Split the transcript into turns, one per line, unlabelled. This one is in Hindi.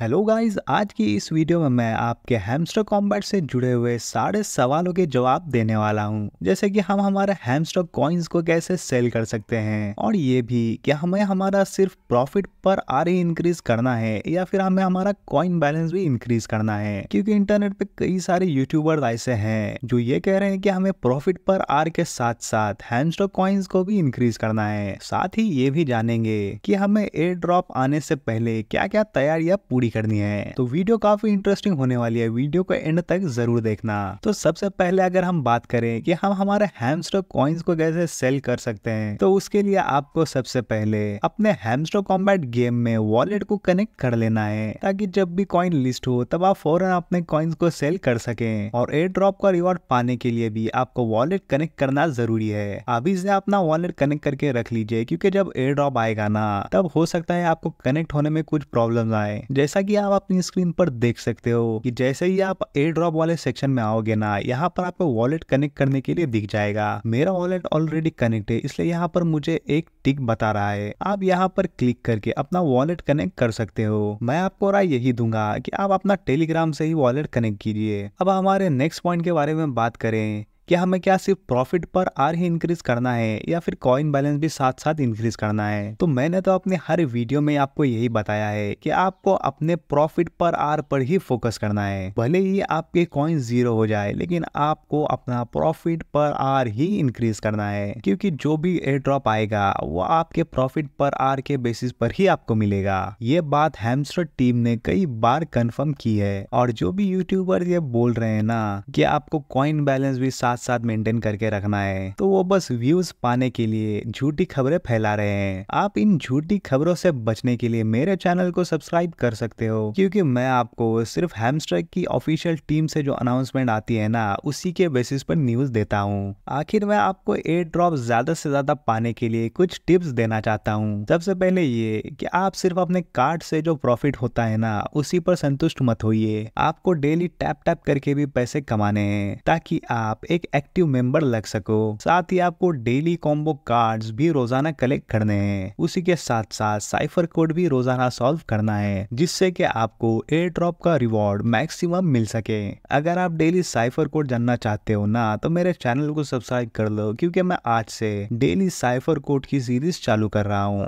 हेलो गाइस आज की इस वीडियो में मैं आपके हेमस्टर कॉम्बैट से जुड़े हुए सारे सवालों के जवाब देने वाला हूं जैसे कि हम हमारे हेमस्टर कॉइन्स को कैसे सेल कर सकते हैं और ये भी कि हमें हमारा सिर्फ प्रॉफिट पर आर इंक्रीज करना है या फिर हमें हमारा कॉइन बैलेंस भी इंक्रीज करना है क्योंकि इंटरनेट पे कई सारे यूट्यूबर ऐसे है जो ये कह रहे हैं की हमें प्रॉफिट पर आर के साथ साथ हैमस्टर कॉइन्स को भी इंक्रीज करना है साथ ही ये भी जानेंगे की हमें एयर ड्रॉप आने से पहले क्या क्या तैयारियां पूरी पूरी करनी है तो वीडियो काफी इंटरेस्टिंग होने वाली है वीडियो को एंड तक जरूर देखना तो सबसे पहले अगर हम बात करें कि हम हमारे हैमस्टर कॉइन्स को कैसे सेल कर सकते हैं तो उसके लिए आपको सबसे पहले अपने हैमस्टर कॉम्बैट गेम में वॉलेट को कनेक्ट कर लेना है ताकि जब भी कॉइन लिस्ट हो तब आप फौरन अपने कॉइन्स को सेल कर सके और एयर ड्रॉप का रिवॉर्ड पाने के लिए भी आपको वॉलेट कनेक्ट करना जरूरी है अभी से अपना वॉलेट कनेक्ट करके रख लीजिए क्योंकि जब एयर ड्रॉप आएगा ना तब हो सकता है आपको कनेक्ट होने में कुछ प्रॉब्लम आए जैसे जैसा कि आप अपनी स्क्रीन पर देख सकते हो कि जैसे ही आप एयर ड्रॉप वाले सेक्शन में आओगे ना यहाँ पर आपको वॉलेट कनेक्ट करने के लिए दिख जाएगा मेरा वॉलेट ऑलरेडी कनेक्ट है इसलिए यहाँ पर मुझे एक टिक बता रहा है आप यहाँ पर क्लिक करके अपना वॉलेट कनेक्ट कर सकते हो मैं आपको राय यही दूंगा की आप अपना टेलीग्राम से ही वॉलेट कनेक्ट कीजिए अब हमारे नेक्स्ट पॉइंट के बारे में बात करें कि हमें क्या सिर्फ प्रॉफिट पर आर ही इंक्रीज करना है या फिर कॉइन बैलेंस भी साथ साथ इंक्रीज करना है तो मैंने तो अपने हर वीडियो में आपको यही बताया है कि आपको अपने प्रॉफिट पर आर पर ही फोकस करना है भले ही आपके कॉइन जीरो हो जाए लेकिन आपको अपना प्रॉफिट पर आर ही इंक्रीज करना है क्योंकि जो भी एयर ड्रॉप आएगा वो आपके प्रॉफिट पर आर के बेसिस पर ही आपको मिलेगा ये बात हेमस्टर टीम ने कई बार कंफर्म की है और जो भी यूट्यूबर ये बोल रहे हैं ना कि आपको कॉइन बैलेंस भी साथ साथ साथ मेंटेन करके रखना है तो वो बस व्यूज पाने के लिए झूठी खबरें फैला रहे हैं आप इन झूठी खबरों से बचने के लिए मेरे चैनल को सब्सक्राइब कर सकते हो क्योंकि मैं आपको सिर्फ हेमस्ट्रक की ऑफिशियल टीम से जो अनाउंसमेंट आती है ना उसी के बेसिस पर न्यूज देता हूँ आखिर मैं आपको एयर ड्रॉप ज्यादा से ज्यादा पाने के लिए कुछ टिप्स देना चाहता हूँ सबसे पहले ये कि आप सिर्फ अपने कार्ड से जो प्रॉफिट होता है ना उसी पर संतुष्ट मत होइए आपको डेली टैप टैप करके भी पैसे कमाने हैं ताकि आप एक एक एक्टिव मेंबर लग सको साथ ही आपको डेली कॉम्बो कार्ड्स भी रोजाना कलेक्ट करने हैं उसी के साथ साथ साइफर कोड भी रोजाना सॉल्व करना है जिससे कि आपको एयर ड्रॉप का रिवॉर्ड मैक्सिमम मिल सके अगर आप डेली साइफर कोड जानना चाहते हो ना तो मेरे चैनल को सब्सक्राइब कर लो क्योंकि मैं आज से डेली साइफर कोड की सीरीज चालू कर रहा हूँ